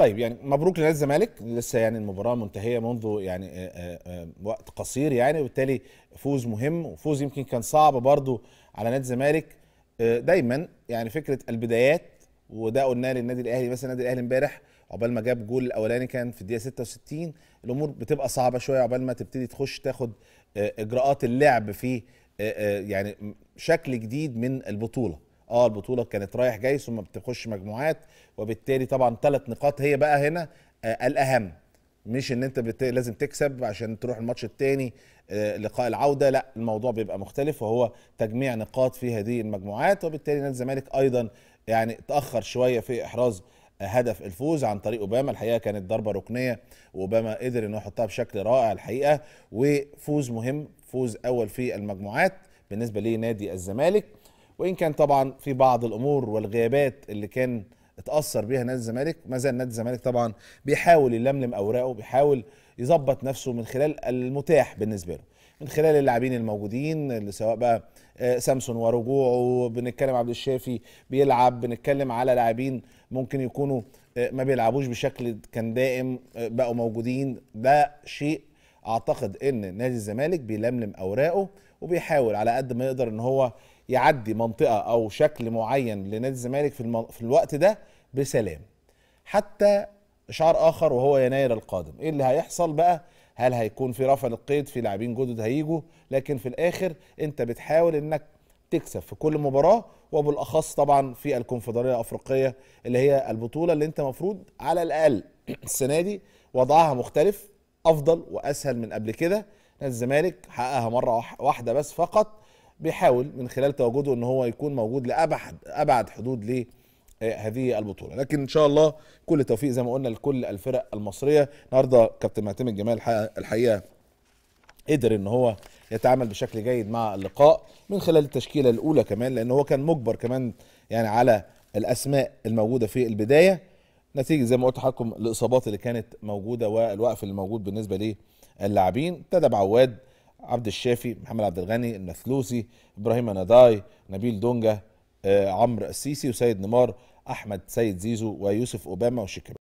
طيب يعني مبروك لنادي الزمالك لسه يعني المباراه منتهيه منذ يعني آآ آه، آآ آه، آه، وقت قصير يعني وبالتالي فوز مهم وفوز يمكن كان صعب برضو على نادي الزمالك دايما يعني فكره البدايات وده قلناه للنادي الاهلي مثلا النادي الاهلي امبارح عقبال ما جاب جول الاولاني كان في الدقيقه 66 الامور بتبقى صعبه شويه عقبال ما تبتدي تخش تاخد اجراءات اللعب في يعني شكل جديد من البطوله اه البطوله كانت رايح جاي ثم بتخش مجموعات وبالتالي طبعا ثلاث نقاط هي بقى هنا آه الاهم مش ان انت بت... لازم تكسب عشان تروح الماتش الثاني آه لقاء العوده لا الموضوع بيبقى مختلف وهو تجميع نقاط في هذه المجموعات وبالتالي نادي الزمالك ايضا يعني تاخر شويه في احراز آه، هدف الفوز عن طريق اوباما الحقيقه كانت ضربه ركنيه واوباما قدر انه يحطها بشكل رائع الحقيقه وفوز مهم فوز اول في المجموعات بالنسبه لنادي الزمالك وان كان طبعا في بعض الامور والغيابات اللي كان اتاثر بيها نادي الزمالك ما زال نادي الزمالك طبعا بيحاول يلملم اوراقه بيحاول يظبط نفسه من خلال المتاح بالنسبه له من خلال اللاعبين الموجودين اللي سواء بقى آه، سامسون ورجوعه بنتكلم عبد الشافي بيلعب بنتكلم على لاعبين ممكن يكونوا آه، ما بيلعبوش بشكل كان دائم آه، بقوا موجودين ده شيء اعتقد ان نادي الزمالك بيلملم اوراقه وبيحاول على قد ما يقدر ان هو يعدي منطقه او شكل معين لنادي الزمالك في, المو... في الوقت ده بسلام حتى شعار اخر وهو يناير القادم ايه اللي هيحصل بقى هل هيكون في رفع للقيد في لاعبين جدد هيجوا لكن في الاخر انت بتحاول انك تكسب في كل مباراه وبالاخص طبعا في الكونفدراليه الافريقيه اللي هي البطوله اللي انت مفروض على الاقل السنه دي وضعها مختلف افضل واسهل من قبل كده نادي الزمالك حققها مره واحده بس فقط بيحاول من خلال تواجده ان هو يكون موجود لابعد ابعد حدود لهذه آه، البطوله لكن ان شاء الله كل توفيق زي ما قلنا لكل الفرق المصريه النهارده كابتن معتمد الجمال الحقيقه قدر ان هو يتعامل بشكل جيد مع اللقاء من خلال التشكيله الاولى كمان لان هو كان مجبر كمان يعني على الاسماء الموجوده في البدايه نتيجه زي ما قلت لحضراتكم الاصابات اللي كانت موجوده والوقف اللي موجود بالنسبه للاعبين ابتدى بعواد عبد الشافي محمد عبد الغني النثلوسي ابراهيم نداي نبيل دونجا آه، عمرو السيسي وسيد نمار احمد سيد زيزو ويوسف اوباما وشيكابالا